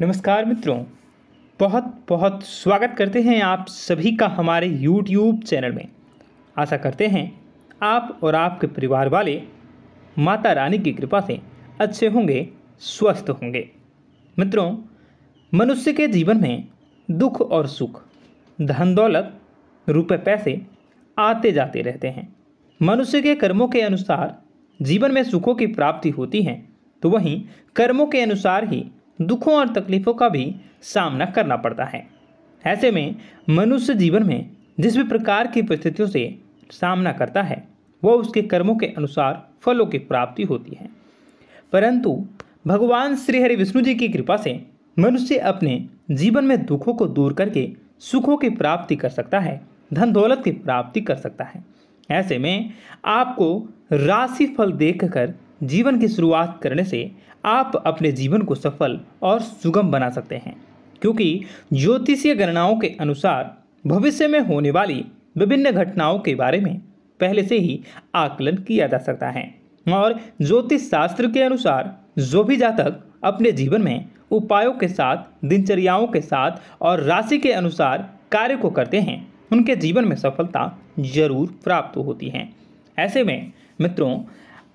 नमस्कार मित्रों बहुत बहुत स्वागत करते हैं आप सभी का हमारे YouTube चैनल में आशा करते हैं आप और आपके परिवार वाले माता रानी की कृपा से अच्छे होंगे स्वस्थ होंगे मित्रों मनुष्य के जीवन में दुख और सुख धन दौलत रुपए पैसे आते जाते रहते हैं मनुष्य के कर्मों के अनुसार जीवन में सुखों की प्राप्ति होती है तो वहीं कर्मों के अनुसार ही दुखों और तकलीफ़ों का भी सामना करना पड़ता है ऐसे में मनुष्य जीवन में जिस भी प्रकार की परिस्थितियों से सामना करता है वह उसके कर्मों के अनुसार फलों की प्राप्ति होती है परंतु भगवान श्री हरि विष्णु जी की कृपा से मनुष्य अपने जीवन में दुखों को दूर करके सुखों की प्राप्ति कर सकता है धन दौलत की प्राप्ति कर सकता है ऐसे में आपको राशि फल देख कर जीवन की शुरुआत करने से आप अपने जीवन को सफल और सुगम बना सकते हैं क्योंकि ज्योतिषीय गणनाओं के अनुसार भविष्य में होने वाली विभिन्न घटनाओं के बारे में पहले से ही आकलन किया जा सकता है और ज्योतिष शास्त्र के अनुसार जो भी जातक अपने जीवन में उपायों के साथ दिनचर्याओं के साथ और राशि के अनुसार कार्य को करते हैं उनके जीवन में सफलता जरूर प्राप्त होती है ऐसे में मित्रों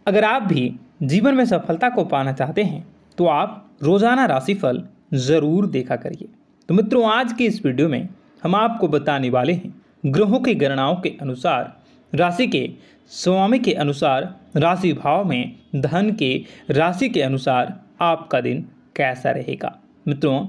अगर आप भी जीवन में सफलता को पाना चाहते हैं तो आप रोज़ाना राशिफल ज़रूर देखा करिए तो मित्रों आज के इस वीडियो में हम आपको बताने वाले हैं ग्रहों की गणनाओं के अनुसार राशि के स्वामी के अनुसार राशि भाव में धन के राशि के अनुसार आपका दिन कैसा रहेगा मित्रों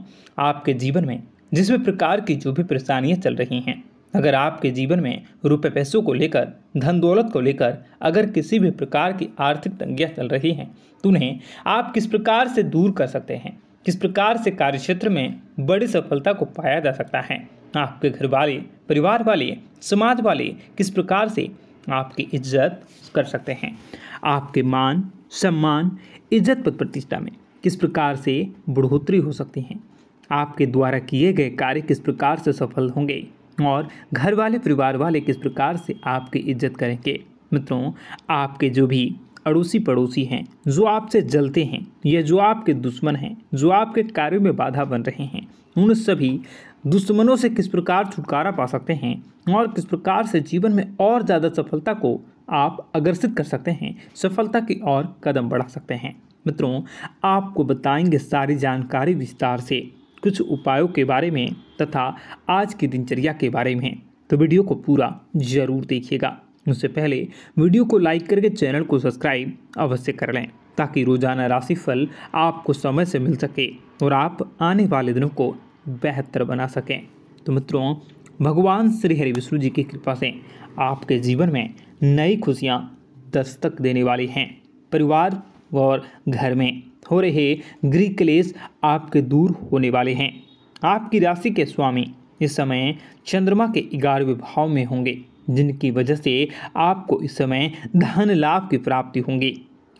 आपके जीवन में जिस भी प्रकार की जो भी परेशानियाँ चल रही हैं अगर आपके जीवन में रुपए पैसों को लेकर धन दौलत को लेकर अगर किसी भी प्रकार की आर्थिक तंगियाँ चल रही हैं तो उन्हें आप किस प्रकार से दूर कर सकते हैं किस प्रकार से कार्यक्षेत्र में बड़ी सफलता को पाया जा सकता है आपके घर वाले परिवार वाले समाज वाले किस प्रकार से आपकी इज्जत कर सकते हैं आपके मान सम्मान इज्जत पद प्रतिष्ठा में किस प्रकार से बढ़ोतरी हो सकती हैं आपके द्वारा किए गए कार्य किस प्रकार से सफल होंगे और घर वाले परिवार वाले किस प्रकार से आपकी इज्जत करेंगे मित्रों आपके जो भी अड़ोसी पड़ोसी हैं जो आपसे जलते हैं या जो आपके दुश्मन हैं जो आपके कार्य में बाधा बन रहे हैं उन सभी दुश्मनों से किस प्रकार छुटकारा पा सकते हैं और किस प्रकार से जीवन में और ज़्यादा सफलता को आप अग्रसित कर सकते हैं सफलता की ओर कदम बढ़ा सकते हैं मित्रों आपको बताएंगे सारी जानकारी विस्तार से कुछ उपायों के बारे में तथा आज की दिनचर्या के बारे में तो वीडियो को पूरा ज़रूर देखिएगा उससे पहले वीडियो को लाइक करके चैनल को सब्सक्राइब अवश्य कर लें ताकि रोजाना राशिफल आपको समय से मिल सके और आप आने वाले दिनों को बेहतर बना सकें तो मित्रों भगवान श्री हरि विष्णु जी की कृपा से आपके जीवन में नई खुशियाँ दस्तक देने वाली हैं परिवार और घर में हो रहे गृह क्लेश आपके दूर होने वाले हैं आपकी राशि के स्वामी इस समय चंद्रमा के ग्यारहवें भाव में होंगे जिनकी वजह से आपको इस समय धन लाभ की प्राप्ति होंगी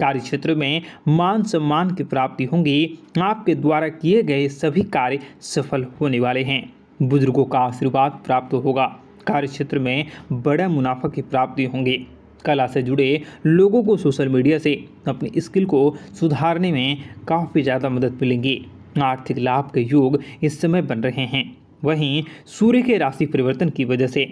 कार्य क्षेत्र में मान सम्मान की प्राप्ति होंगी आपके द्वारा किए गए सभी कार्य सफल होने वाले हैं बुजुर्गों का आशीर्वाद प्राप्त होगा कार्य क्षेत्र में बड़ा मुनाफा की प्राप्ति होंगी कला से जुड़े लोगों को सोशल मीडिया से अपनी स्किल को सुधारने में काफ़ी ज़्यादा मदद मिलेंगी आर्थिक लाभ के योग इस समय बन रहे हैं वहीं सूर्य के राशि परिवर्तन की वजह से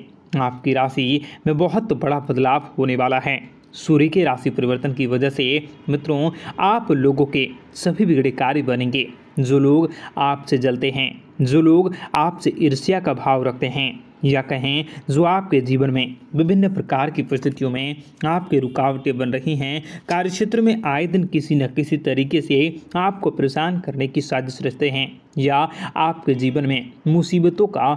आपकी राशि में बहुत बड़ा बदलाव होने वाला है सूर्य के राशि परिवर्तन की वजह से मित्रों आप लोगों के सभी बिगड़े कार्य बनेंगे जो लोग आपसे जलते हैं जो लोग आपसे ईर्ष्या का भाव रखते हैं या कहें जो आपके जीवन में विभिन्न प्रकार की परिस्थितियों में आपके रुकावटें बन रही हैं कार्यक्षेत्र में आए दिन किसी न किसी तरीके से आपको परेशान करने की साजिश रचते हैं या आपके जीवन में मुसीबतों का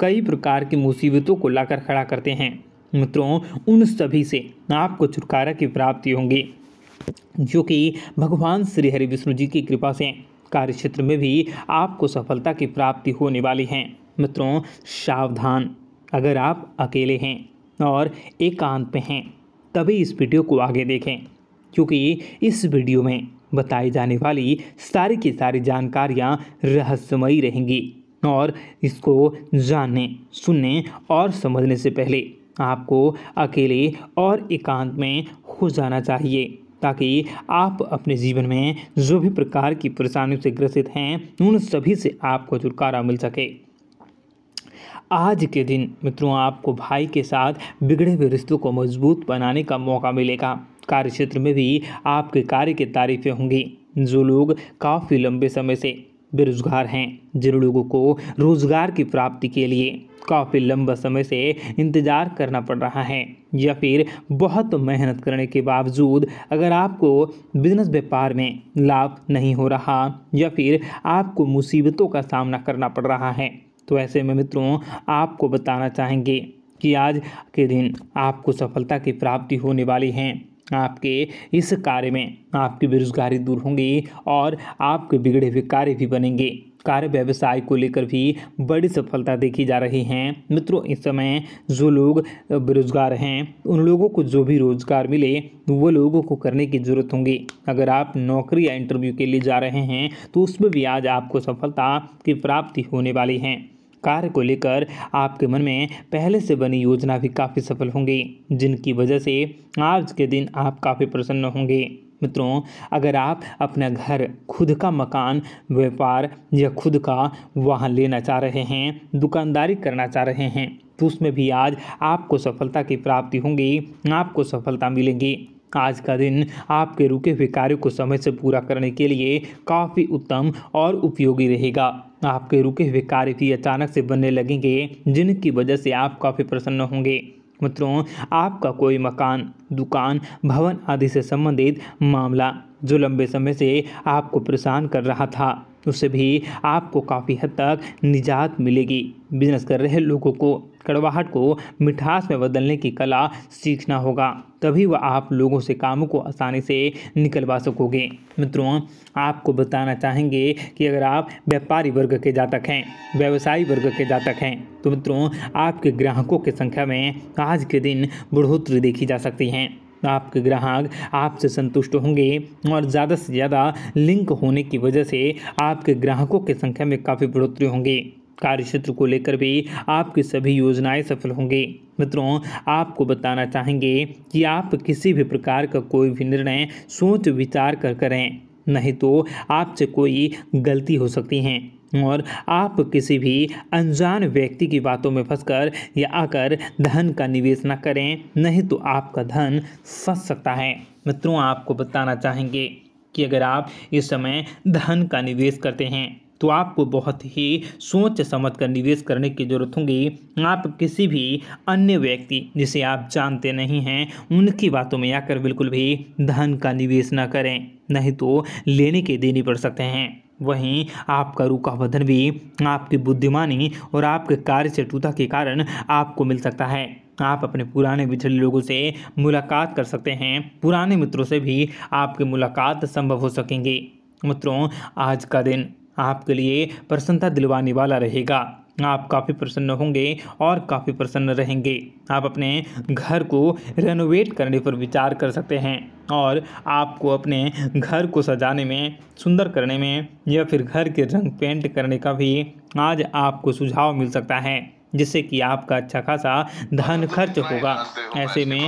कई प्रकार की मुसीबतों को लाकर खड़ा करते हैं मित्रों उन सभी से आपको छुटकारा की प्राप्ति होंगी जो कि भगवान श्री हरि विष्णु जी की कृपा से कार्यक्षेत्र में भी आपको सफलता की प्राप्ति होने वाली है मित्रों सावधान अगर आप अकेले हैं और एकांत में हैं तभी इस वीडियो को आगे देखें क्योंकि इस वीडियो में बताई जाने वाली सारी की सारी जानकारियाँ रहस्यमयी रहेंगी और इसको जानने सुनने और समझने से पहले आपको अकेले और एकांत में हो जाना चाहिए ताकि आप अपने जीवन में जो भी प्रकार की परेशानियों से ग्रसित हैं उन सभी से आपको छुटकारा मिल सके आज के दिन मित्रों आपको भाई के साथ बिगड़े हुए रिश्तों को मजबूत बनाने का मौका मिलेगा कार्य क्षेत्र में भी आपके कार्य की तारीफें होंगी जो लोग काफ़ी लंबे समय से बेरोजगार हैं जिन लोगों को रोजगार की प्राप्ति के लिए काफ़ी लंबा समय से इंतज़ार करना पड़ रहा है या फिर बहुत मेहनत करने के बावजूद अगर आपको बिजनेस व्यापार में लाभ नहीं हो रहा या फिर आपको मुसीबतों का सामना करना पड़ रहा है तो ऐसे में मित्रों आपको बताना चाहेंगे कि आज के दिन आपको सफलता की प्राप्ति होने वाली है आपके इस कार्य में आपकी बेरोजगारी दूर होंगी और आपके बिगड़े हुए कार्य भी बनेंगे कार्य व्यवसाय को लेकर भी बड़ी सफलता देखी जा रही है मित्रों इस समय जो लोग बेरोजगार हैं उन लोगों को जो भी रोजगार मिले वो लोगों को करने की ज़रूरत होंगी अगर आप नौकरी या इंटरव्यू के लिए जा रहे हैं तो उसमें भी आज आपको सफलता की प्राप्ति होने वाली है कार्य को लेकर आपके मन में पहले से बनी योजना भी काफ़ी सफल होंगी जिनकी वजह से आज के दिन आप काफ़ी प्रसन्न होंगे मित्रों अगर आप अपना घर खुद का मकान व्यापार या खुद का वाहन लेना चाह रहे हैं दुकानदारी करना चाह रहे हैं तो उसमें भी आज आपको सफलता की प्राप्ति होंगी आपको सफलता मिलेंगी आज का दिन आपके रुके हुए कार्यों को समय से पूरा करने के लिए काफ़ी उत्तम और उपयोगी रहेगा आपके रुके हुए कार्य भी अचानक से बनने लगेंगे जिनकी वजह से आप काफ़ी प्रसन्न होंगे मित्रों आपका कोई मकान दुकान भवन आदि से संबंधित मामला जो लंबे समय से आपको परेशान कर रहा था उससे भी आपको काफ़ी हद तक निजात मिलेगी बिजनेस कर रहे लोगों को कड़वाहट को मिठास में बदलने की कला सीखना होगा तभी वह आप लोगों से कामों को आसानी से निकलवा सकोगे मित्रों आपको बताना चाहेंगे कि अगर आप व्यापारी वर्ग के जातक हैं व्यवसायी वर्ग के जातक हैं तो मित्रों आपके ग्राहकों की संख्या में आज के दिन बढ़ोतरी देखी जा सकती है आपके ग्राहक आपसे संतुष्ट होंगे और ज़्यादा से ज़्यादा लिंक होने की वजह से आपके ग्राहकों की संख्या में काफ़ी बढ़ोतरी होंगी कार्य क्षेत्र को लेकर भी आपकी सभी योजनाएं सफल होंगी मित्रों आपको बताना चाहेंगे कि आप किसी भी प्रकार का कोई भी निर्णय सोच विचार कर करें नहीं तो आपसे कोई गलती हो सकती है और आप किसी भी अनजान व्यक्ति की बातों में फंसकर या आकर धन का निवेश न करें नहीं तो आपका धन फंस सकता है मित्रों आपको बताना चाहेंगे कि अगर आप इस समय धन का निवेश करते हैं तो आपको बहुत ही सोच समझ कर निवेश करने की ज़रूरत होगी आप किसी भी अन्य व्यक्ति जिसे आप जानते नहीं हैं उनकी बातों में आकर बिल्कुल भी धन का निवेश ना करें नहीं तो लेने के देने पड़ सकते हैं वहीं आपका रूखा वधन भी आपकी बुद्धिमानी और आपके कार्य चटुता के कारण आपको मिल सकता है आप अपने पुराने बिछड़े लोगों से मुलाकात कर सकते हैं पुराने मित्रों से भी आपकी मुलाकात संभव हो सकेंगी मित्रों आज का दिन आपके लिए प्रसन्नता दिलवाने वाला रहेगा आप काफ़ी प्रसन्न होंगे और काफ़ी प्रसन्न रहेंगे आप अपने घर को रेनोवेट करने पर विचार कर सकते हैं और आपको अपने घर को सजाने में सुंदर करने में या फिर घर के रंग पेंट करने का भी आज आपको सुझाव मिल सकता है जिससे कि आपका अच्छा खासा धन खर्च होगा ऐसे में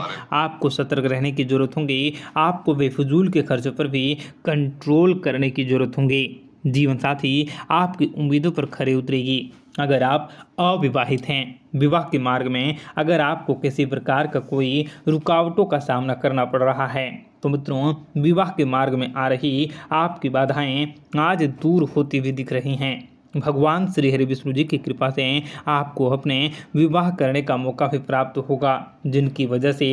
आपको सतर्क रहने की ज़रूरत होगी आपको बेफजूल के खर्चों पर भी कंट्रोल करने की ज़रूरत होगी जीवन साथी आपकी उम्मीदों पर खरे उतरेगी अगर आप अविवाहित हैं विवाह के मार्ग में अगर आपको किसी प्रकार का कोई रुकावटों का सामना करना पड़ रहा है तो मित्रों विवाह के मार्ग में आ रही आपकी बाधाएं आज दूर होती हुई दिख रही हैं भगवान श्री हरि विष्णु जी की कृपा से आपको अपने विवाह करने का मौका भी प्राप्त होगा जिनकी वजह से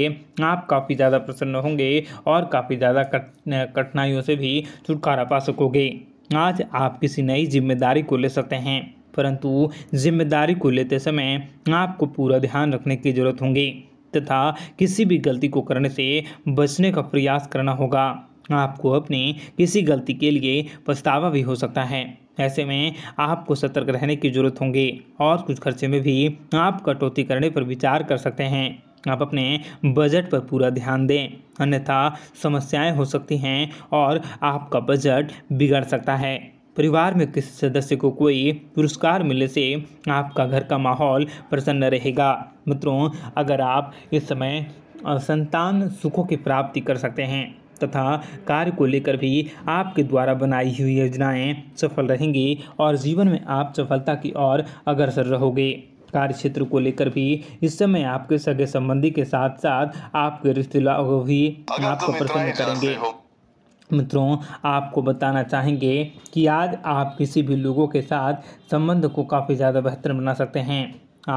आप काफ़ी ज़्यादा प्रसन्न होंगे और काफ़ी ज़्यादा कठिनाइयों से भी छुटकारा पा सकोगे आज आप किसी नई जिम्मेदारी को ले सकते हैं परंतु जिम्मेदारी को लेते समय आपको पूरा ध्यान रखने की जरूरत होगी तथा किसी भी गलती को करने से बचने का प्रयास करना होगा आपको अपनी किसी गलती के लिए पछतावा भी हो सकता है ऐसे में आपको सतर्क रहने की जरूरत होगी और कुछ खर्चे में भी आप कटौती करने पर विचार कर सकते हैं आप अपने बजट पर पूरा ध्यान दें अन्यथा समस्याएं हो सकती हैं और आपका बजट बिगड़ सकता है परिवार में किसी सदस्य को कोई पुरस्कार मिलने से आपका घर का माहौल प्रसन्न रहेगा मित्रों अगर आप इस समय संतान सुखों की प्राप्ति कर सकते हैं तथा कार्य को लेकर भी आपके द्वारा बनाई हुई योजनाएं सफल रहेंगी और जीवन में आप सफलता की ओर अग्रसर रहोगे कार्य क्षेत्र को लेकर भी इस समय आपके सगे संबंधी के साथ साथ आपके रिश्तेदार भी आपको प्रसन्न करेंगे मित्रों आपको बताना चाहेंगे कि आज आप किसी भी लोगों के साथ संबंध को काफ़ी ज़्यादा बेहतर बना सकते हैं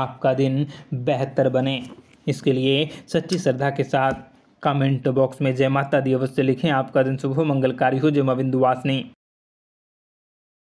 आपका दिन बेहतर बने इसके लिए सच्ची श्रद्धा के साथ कमेंट बॉक्स में जय माता दी अवश्य लिखें आपका दिन शुभ मंगलकारी हो जय माँ बिंदु